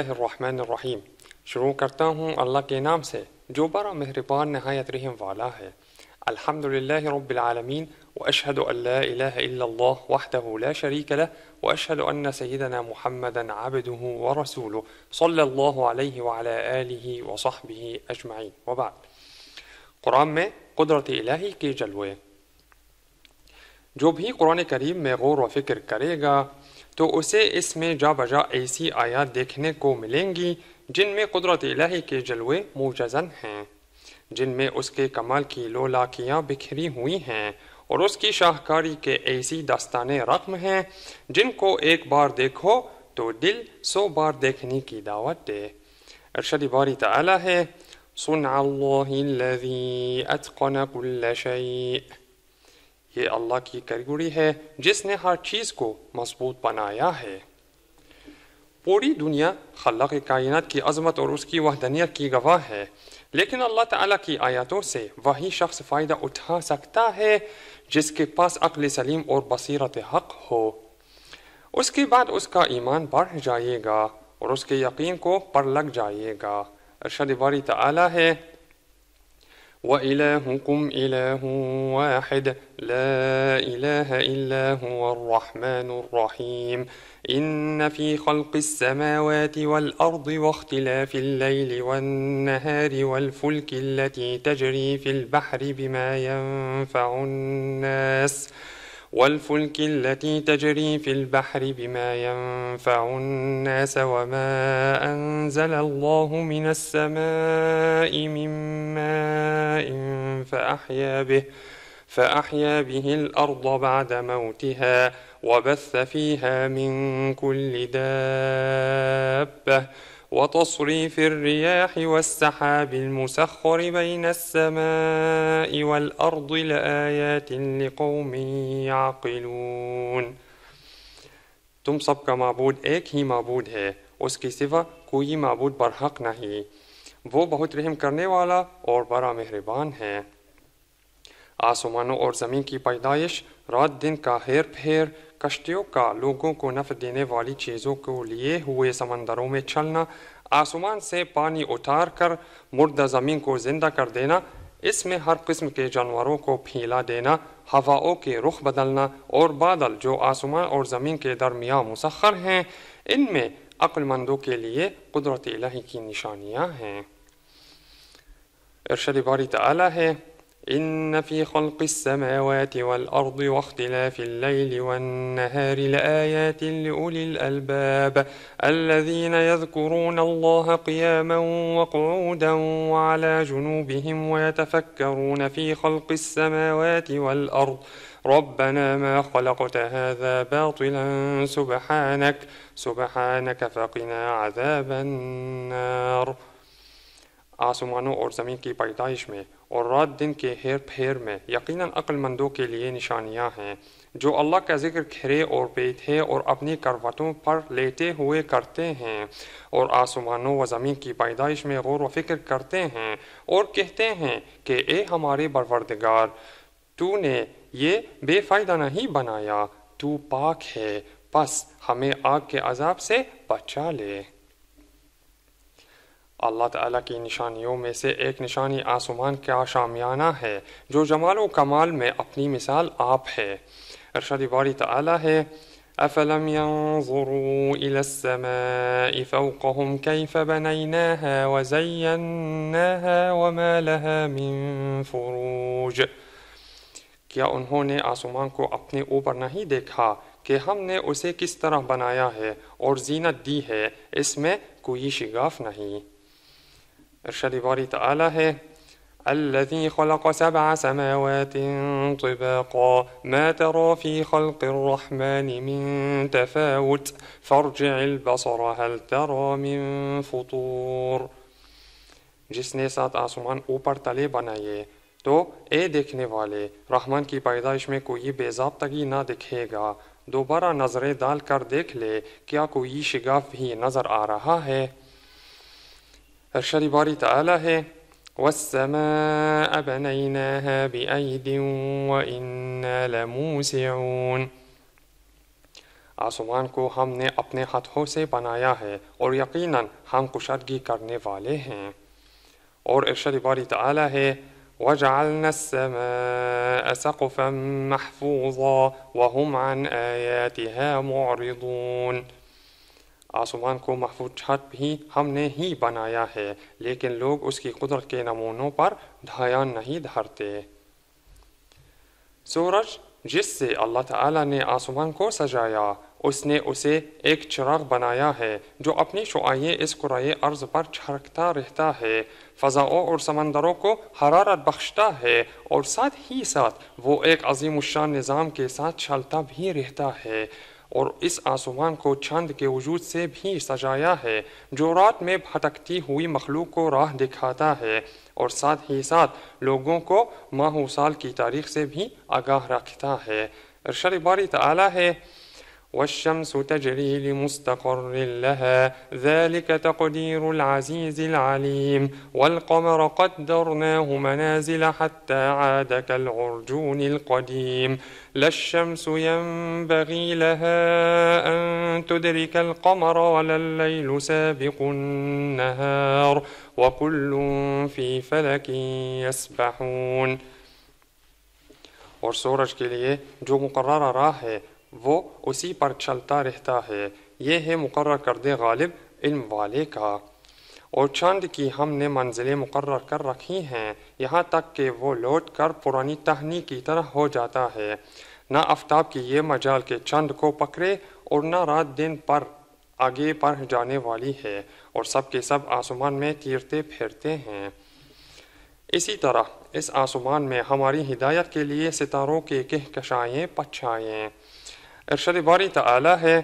الله الرحمن الرحيم شروع کرتا ہوں اللہ کے نام سے جو بڑا مہربان نہایت رحم والا ہے الحمد لله رب العالمين وأشهد أن لا إله إلا الله وحده لا شريك له وأشهد أن سيدنا محمدا عبده ورسوله صلى الله عليه وعلى آله وصحبه أجمعين وبعد قرآن میں قدرت الہی کے جلوے جو بھی قرآن کریم میں غور و فکر کرے گا تو اسے اس میں جا بجا ایسی آیات دیکھنے کو ملیں گی جن میں قدرت الہی کے جلوے موجزن ہیں جن میں اس کے کمال کی لولاکیاں بکھری ہوئی ہیں اور اس کی شاہکاری کے ایسی دستانے رقم ہیں جن کو ایک بار دیکھو تو دل سو بار دیکھنے کی دعوت دے ارشد باری تعالی ہے اللہ اتقن کل شیء یہ اللہ کی کرگڑی ہے جس نے ہر چیز کو مضبوط بنایا ہے پوری دنیا خلق کائنات کی عظمت اور اس کی وحدنیت کی گواہ ہے لیکن اللہ تعالیٰ کی آیاتوں سے وہی شخص فائدہ اٹھا سکتا ہے جس کے پاس عقل سلیم اور بصیرت حق ہو اس کے بعد اس کا ایمان بڑھ جائے گا اور اس کے یقین کو پر لگ جائے گا ارشد باری تعالیٰ ہے وإلهكم إله واحد لا إله إلا هو الرحمن الرحيم إن في خلق السماوات والأرض واختلاف الليل والنهار والفلك التي تجري في البحر بما ينفع الناس ۖ والفلك التي تجري في البحر بما ينفع الناس وما أنزل الله من السماء من ماء فأحيا به فأحيا به الأرض بعد موتها وبث فيها من كل دابة وتصريف الرياح والسحاب المسخر بين السماء والأرض لآيات لقوم يعقلون تم سبك معبود ایک ہی معبود ہے اس کی سوا کوئی معبود برحق نہیں وہ بہت رحم کرنے والا اور بڑا مہربان ہے آسمانوں اور زمین کی پیدائش رات دن کا ہیر پھیر کشتیوں کا لوگوں کو نف دینے والی چیزوں کو لیے ہوئے سمندروں میں چلنا آسمان سے پانی اتار کر مردہ زمین کو زندہ کر دینا اس میں ہر قسم کے جانوروں کو پھیلا دینا ہواؤں کے رخ بدلنا اور بادل جو آسمان اور زمین کے درمیان مسخر ہیں ان میں عقل مندوں کے لیے قدرت الہی کی نشانیاں ہیں ارشد باری تعالی ہے إن في خلق السماوات والأرض واختلاف الليل والنهار لآيات لأولي الألباب الذين يذكرون الله قياما وقعودا وعلى جنوبهم ويتفكرون في خلق السماوات والأرض ربنا ما خلقت هذا باطلا سبحانك سبحانك فقنا عذاب النار آسمانوں اور زمین کی پیدائش میں اور رات دن کے ہیر پھیر میں یقیناً عقل مندوں کے لیے نشانیاں ہیں جو اللہ کا ذکر کھرے اور بیٹھے اور اپنی کروٹوں پر لیتے ہوئے کرتے ہیں اور آسمانوں و زمین کی پیدائش میں غور و فکر کرتے ہیں اور کہتے ہیں کہ اے ہمارے بروردگار تو نے یہ بے فائدہ نہیں بنایا تو پاک ہے پس ہمیں آگ کے عذاب سے بچا لے اللہ تعالیٰ کی نشانیوں میں سے ایک نشانی آسمان کا شامیانہ ہے جو جمال و کمال میں اپنی مثال آپ ہے ارشد واری تعالیٰ ہے ينظروا السماء فوقهم كيف بنيناها وزيناها وما لها من فروج کیا انہوں نے آسمان کو اپنے اوپر نہیں دیکھا کہ ہم نے اسے کس طرح بنایا ہے اور زینت دی ہے اس میں کوئی شگاف نہیں ارشاد باری تعالی ہے الذي خلق سبع سماوات طباقا ما ترى في خلق الرحمن من تفاوت فارجع البصر هل ترى من فطور جس نے سات آسمان اوپر تلے بنائے تو اے دیکھنے والے رحمان کی پیدائش میں کوئی بے ضابطگی نہ دکھے گا دوبارہ نظریں ڈال کر دیکھ لے کیا کوئی شگاف بھی نظر آ رہا ہے ارشاد باري تعالى هي والسماء بنيناها بأيد وإنا لموسعون کو ہم نے اپنے ہاتھوں سے بنایا ہے اور یقیناً ہم کشادگی کرنے والے ہیں اور इरशाद باری تعالی ہے وجعلنا السماء سقفا محفوظا وهم عن آياتها معرضون آسمان کو محفوظ چھت بھی ہم نے ہی بنایا ہے لیکن لوگ اس کی قدرت کے نمونوں پر دھیان نہیں دھرتے سورج جس سے اللہ تعالی نے آسمان کو سجایا اس نے اسے ایک چراغ بنایا ہے جو اپنی شعائیں اس قرآن پر چھرکتا رہتا ہے فضاؤں اور سمندروں کو حرارت بخشتا ہے اور ساتھ ہی ساتھ وہ ایک عظیم الشان نظام کے ساتھ چھلتا بھی رہتا ہے اور اس آسمان کو چھند کے وجود سے بھی سجایا ہے جو رات میں بھٹکتی ہوئی مخلوق کو راہ دکھاتا ہے اور ساتھ ہی ساتھ لوگوں کو ماہ و سال کی تاریخ سے بھی آگاہ رکھتا ہے باری تعالی ہے والشمس تجري لمستقر لها ذلك تقدير العزيز العليم والقمر قدرناه منازل حتى عاد كالعرجون القديم لا الشمس ينبغي لها أن تدرك القمر ولا الليل سابق النهار وكل في فلك يسبحون اور سورج کے लिए جو مقررہ راہ ہے وہ اسی پر چلتا رہتا ہے یہ ہے مقرر کردے غالب علم والے کا اور چند کی ہم نے منزلیں مقرر کر رکھی ہیں یہاں تک کہ وہ لوٹ کر پرانی تہنی کی طرح ہو جاتا ہے نہ آفتاب کی یہ مجال کے چند کو پکڑے اور نہ رات دن پر آگے پر جانے والی ہے اور سب کے سب آسمان میں تیرتے پھیرتے ہیں اسی طرح اس آسمان میں ہماری ہدایت کے لیے ستاروں کے کہکشائیں پچھائیں ارشاد باری تعالی ہے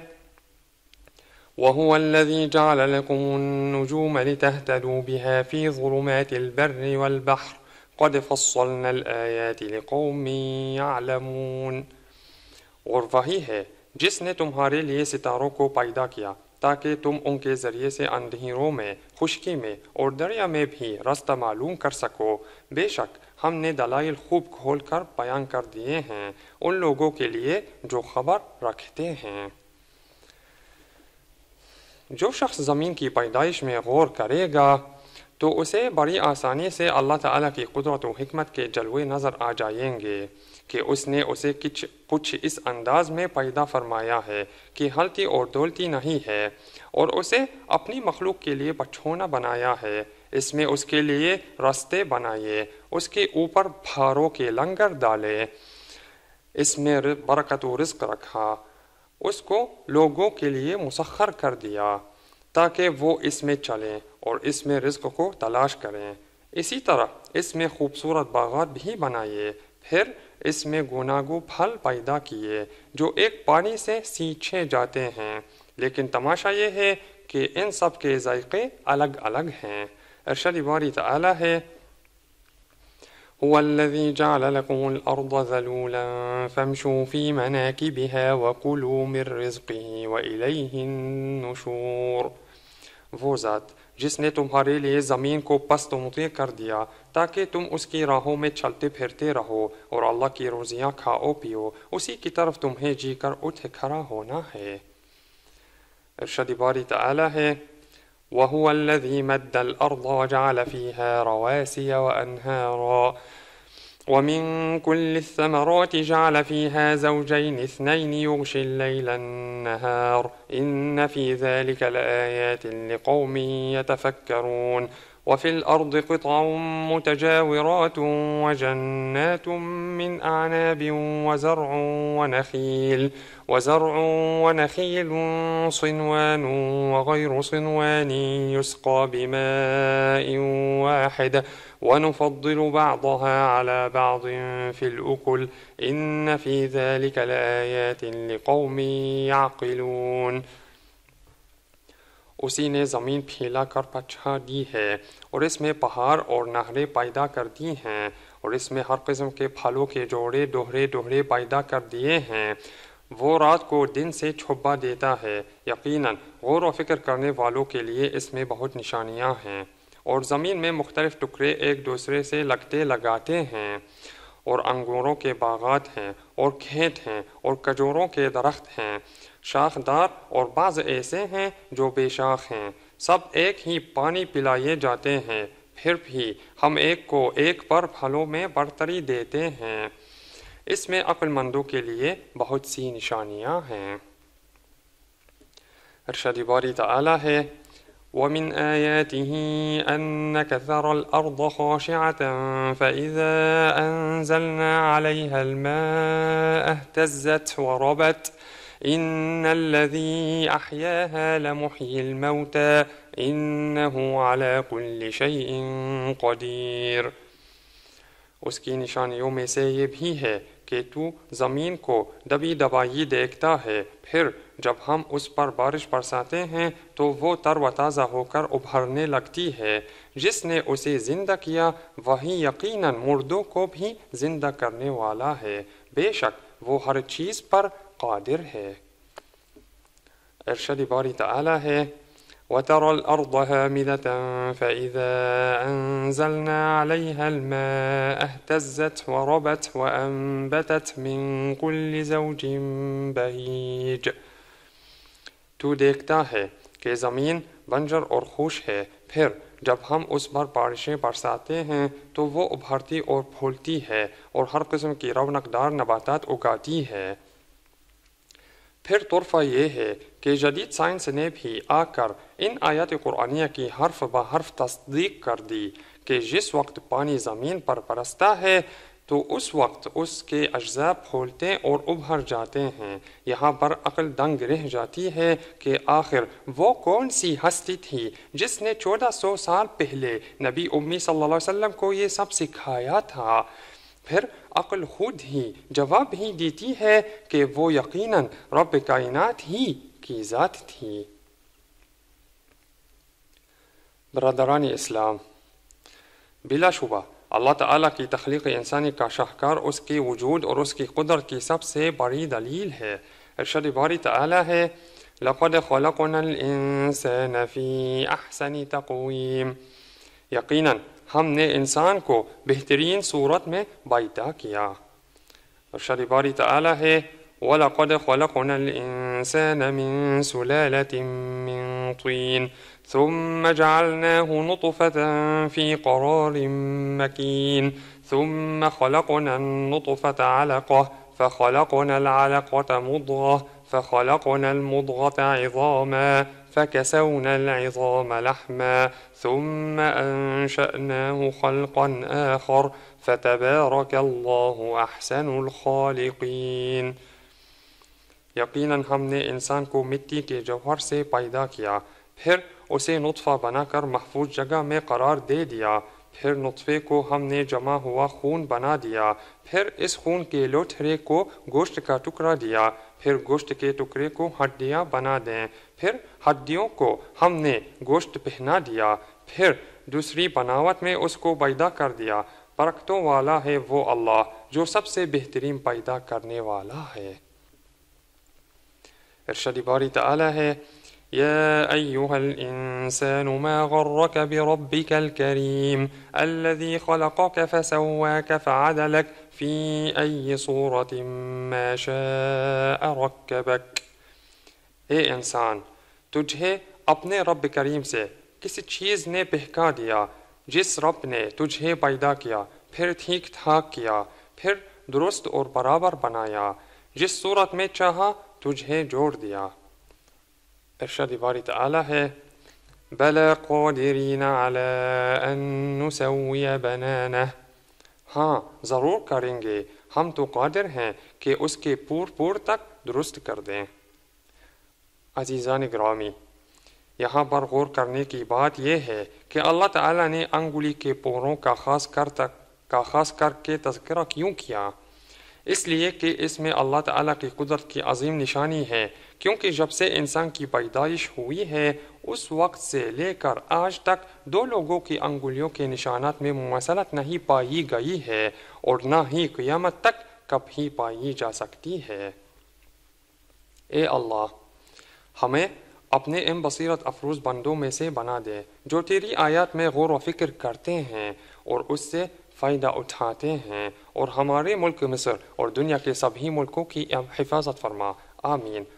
وهو الذي جعل لكم النجوم لتهتدوا بها في ظلمات البر والبحر قد فصلنا الآيات لقوم يعلمون और वही है जिसने तुम्हारे लिए सितारों تاکہ تم ان کے ذریعے سے اندھیروں میں خشکی میں اور دریا میں بھی راستہ معلوم کر سکو بے شک ہم نے دلائل خوب کھول کر بیان کر دیے ہیں ان لوگوں کے لیے جو خبر رکھتے ہیں جو شخص زمین کی پیدائش میں غور کرے گا تو اسے بڑی آسانی سے اللہ تعالیٰ کی قدرت و حکمت کے جلوے نظر آ جائیں گے کہ اس نے اسے کچھ کچھ اس انداز میں پیدا فرمایا ہے کہ ہلتی اور دولتی نہیں ہے اور اسے اپنی مخلوق کے لیے بچھونا بنایا ہے اس میں اس کے لیے رستے بنائے اس کے اوپر بھاروں کے لنگر ڈالے اس میں برکت و رزق رکھا اس کو لوگوں کے لیے مسخر کر دیا تاکہ وہ اس میں چلیں اور اس میں رزق کو تلاش کریں اسی طرح اس میں خوبصورت باغات بھی بنائیے پھر اس میں گناگو پھل پیدا کیے جو ایک پانی سے سینچھے جاتے ہیں لیکن تماشا یہ ہے کہ ان سب کے ذائقے الگ الگ ہیں ارشد واری رزقه وإليه النشور زمین کو پست و مطیع کر دیا تاکہ تم اس کی راہوں میں چلتے پھرتے رہو اور اللہ کی روزیاں کھاؤ پیو اسی کی طرف تمہیں جی کر اٹھ खड़ा ہونا ہے इर्शद باری تعالی ہے وهو الذي مد الأرض وجعل فيها رواسي وأنهارا ومن كل الثمرات جعل فيها زوجين اثنين يغشي الليل النهار إن في ذلك لآيات لقوم يتفكرون وفي الأرض قطع متجاورات وجنات من أعناب وزرع ونخيل وزرع ونخيل صنوان وغير صنوان يسقى بماء واحد ونفضل بعضها على بعض في الأكل إن في ذلك لآيات لقوم يعقلون اسی نے زمین پھیلا کر پچھا دی ہے اور اس میں پہاڑ اور نہریں پیدا کر دی ہیں اور اس میں ہر قسم کے پھلوں کے جوڑے دوہرے دوہرے پیدا کر دیے ہیں وہ رات کو دن سے چھپا دیتا ہے یقیناً غور و فکر کرنے والوں کے لیے اس میں بہت نشانیاں ہیں اور زمین میں مختلف ٹکڑے ایک دوسرے سے لگتے لگاتے ہیں اور انگوروں کے باغات ہیں اور کھیت ہیں اور کجوروں کے درخت ہیں شاخ دار اور بعض ایسے ہیں جو بے شاخ ہیں سب ایک ہی پانی پلائے جاتے ہیں پھر بھی ہم ایک کو ایک پر پھلوں میں برتری دیتے ہیں اس میں عقل مندوں کے لیے بہت سی نشانیاں ہیں ارشاد باری تعالی ہے وَمِنْ آيَاتِهِ أَنَّكَ ثَرَ الْأَرْضَ خَاشِعَةً فَإِذَا أَنزَلْنَا عَلَيْهَا الْمَاءَ تَزَّتْ وَرَبَتْ إن الذي أحياها لمحيي الموتى إنه على كل شيء قدير اس کی نشانیوں میں سے یہ بھی ہے کہ تو زمین کو دبی دبائی دیکھتا ہے پھر جب ہم اس پر بارش برساتے ہیں تو وہ تر و تازہ ہو کر ابھرنے لگتی ہے جس نے اسے زندہ کیا وہی یقیناً مردوں کو بھی زندہ کرنے والا ہے بے شک وہ ہر چیز پر قادر ہے ارشد باری تعالی ہے وترى الأرض هامدة فإذا أنزلنا عليها الماء اهتزت وربت وأنبتت من كل زوج بهيج تو دیکھتا ہے کہ زمین بنجر اور خوش ہے پھر جب ہم اس پر بار بارشیں برساتے ہیں تو وہ ابھرتی اور پھولتی ہے اور ہر قسم کی رونق دار نباتات اگاتی ہے پھر طرفہ یہ ہے کہ جدید سائنس نے بھی آ کر ان آیات قرآنیہ کی حرف بحرف تصدیق کر دی کہ جس وقت پانی زمین پر پرستا ہے تو اس وقت اس کے اجزاء پھولتے اور ابھر جاتے ہیں یہاں پر عقل دنگ رہ جاتی ہے کہ آخر وہ کون سی ہستی تھی جس نے چودہ سو سال پہلے نبی امی صلی اللہ علیہ وسلم کو یہ سب سکھایا تھا پھر عقل خود ہی جواب ہی دیتی ہے کہ وہ یقیناً رب کائنات ہی کی ذات تھی برادران اسلام بلا شبہ اللہ تعالیٰ کی تخلیق انسانی کا شاہکار اس کے وجود اور اس کی قدرت کی سب سے بڑی دلیل ہے ارشد باری تعالیٰ ہے لقد خلقنا الانسان فی احسن تقویم یقیناً ہم نے انسان کو بہترین صورت میں पैदा کیا ارشاد باری تعالی ہے ولقد خلقنا الإنسان من سلالة من طين ثم جعلناه نطفة في قرار مكين ثم خلقنا النطفة علقة فخلقنا العلقة مضغة فخلقنا المضغة عظاما فكسونا العظام لحما ثم أنشأناه خلقا آخر فتبارك الله أحسن الخالقين يقينا ہم نے انسان کو مٹی کے جوہر سے پیدا کیا پھر اسے نطفہ بنا کر محفوظ جگہ میں قرار دے دیا پھر نطفے کو ہم نے جمع ہوا خون بنا دیا پھر اس خون کے لوٹھرے کو گوشت کا ٹکڑا دیا پھر گوشت کے ٹکڑے کو ہڈیاں بنا دیں پھر ہڈیوں کو ہم نے گوشت پہنا دیا پھر دوسری بناوٹ میں اس کو پیدا کر دیا پرکتوں والا ہے وہ اللہ جو سب سے بہترین پیدا کرنے والا ہے ارشد باری تعالی ہے يا أيها الإنسان ما غرك بربك الكريم الذي خلقك فسواك فعدلك في أي صورة ما شاء ركبك اے انسان تجھے اپنے رب کریم سے کسی چیز نے بہکا دیا جس رب نے تجھے پیدا کیا پھر ٹھیک ٹھاک کیا پھر درست اور برابر بنایا جس صورت میں چاہا تجھے جوڑ دیا ارشاد باری تعالی ہے بلا قادرین علی ان نسوی بنانہ ہاں ضرور کریں گے ہم تو قادر ہیں کہ اس کے پور پور تک درست کر دیں عزیزان گرامی یہاں پر غور کرنے کی بات یہ ہے کہ اللہ تعالیٰ نے انگلی کے پوروں کا خاص کر تک کا خاص کر کے تذکرہ کیوں کیا اس لیے کہ اس میں اللہ تعالیٰ کی قدرت کی عظیم نشانی ہے کیونکہ جب سے انسان کی پیدائش ہوئی ہے اس وقت سے لے کر آج تک دو لوگوں کی انگلیوں کے نشانات میں موثرت نہیں پائی گئی ہے اور نہ ہی قیامت تک کبھی پائی جا سکتی ہے اے اللہ ہمیں اپنے بصیرت افروز بندوں میں سے بنا دے جو تیری آیات میں غور و فکر کرتے ہیں اور اس سے فائدہ اٹھاتے ہیں اور ہمارے ملک مصر اور دنیا کے سبھی ملکوں کی حفاظت فرما آمین